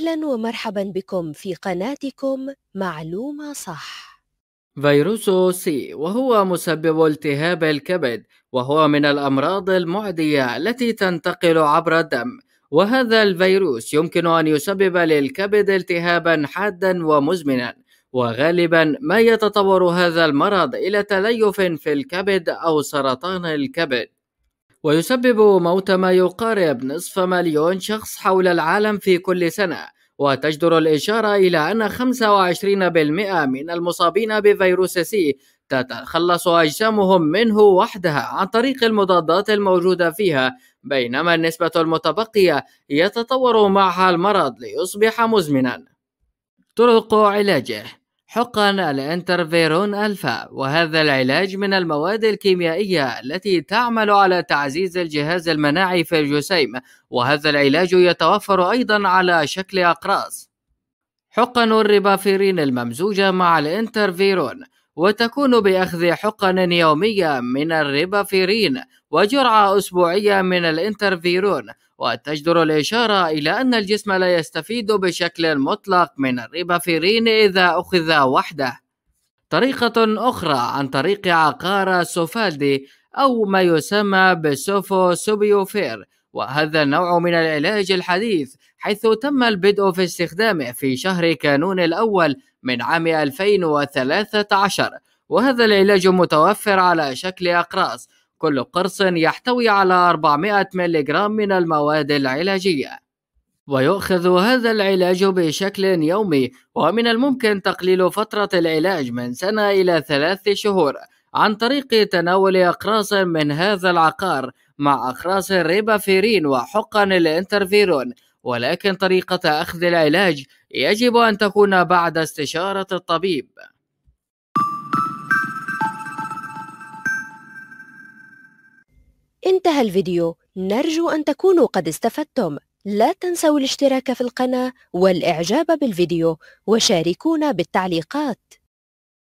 أهلا ومرحبا بكم في قناتكم معلومة صح فيروس سي وهو مسبب التهاب الكبد وهو من الأمراض المعدية التي تنتقل عبر الدم وهذا الفيروس يمكن أن يسبب للكبد التهابا حادا ومزمنا وغالبا ما يتطور هذا المرض إلى تليف في الكبد أو سرطان الكبد ويسبب موت ما يقارب نصف مليون شخص حول العالم في كل سنة وتجدر الإشارة إلى أن 25% من المصابين بفيروس سي تتخلص أجسامهم منه وحدها عن طريق المضادات الموجودة فيها بينما النسبة المتبقية يتطور معها المرض ليصبح مزمنا طرق علاجه حقا الانترفيرون ألفا وهذا العلاج من المواد الكيميائية التي تعمل على تعزيز الجهاز المناعي في الجسيم وهذا العلاج يتوفر أيضا على شكل أقراص حقن الربافيرين الممزوجة مع الانترفيرون وتكون بأخذ حقن يومية من الريبافيرين وجرعة أسبوعية من الانترفيرون وتجدر الإشارة إلى أن الجسم لا يستفيد بشكل مطلق من الريبافيرين إذا أخذ وحده طريقة أخرى عن طريق عقار سوفالدي أو ما يسمى بسوفو سوبيوفير وهذا نوع من العلاج الحديث حيث تم البدء في استخدامه في شهر كانون الأول من عام 2013 وهذا العلاج متوفر على شكل أقراص كل قرص يحتوي على 400 ملغرام من المواد العلاجية ويؤخذ هذا العلاج بشكل يومي ومن الممكن تقليل فترة العلاج من سنة إلى ثلاث شهور عن طريق تناول أقراص من هذا العقار مع أخراس الريبافيرين وحقن الانترفيرون ولكن طريقة أخذ العلاج يجب أن تكون بعد استشارة الطبيب انتهى الفيديو نرجو أن تكونوا قد استفدتم لا تنسوا الاشتراك في القناة والإعجاب بالفيديو وشاركونا بالتعليقات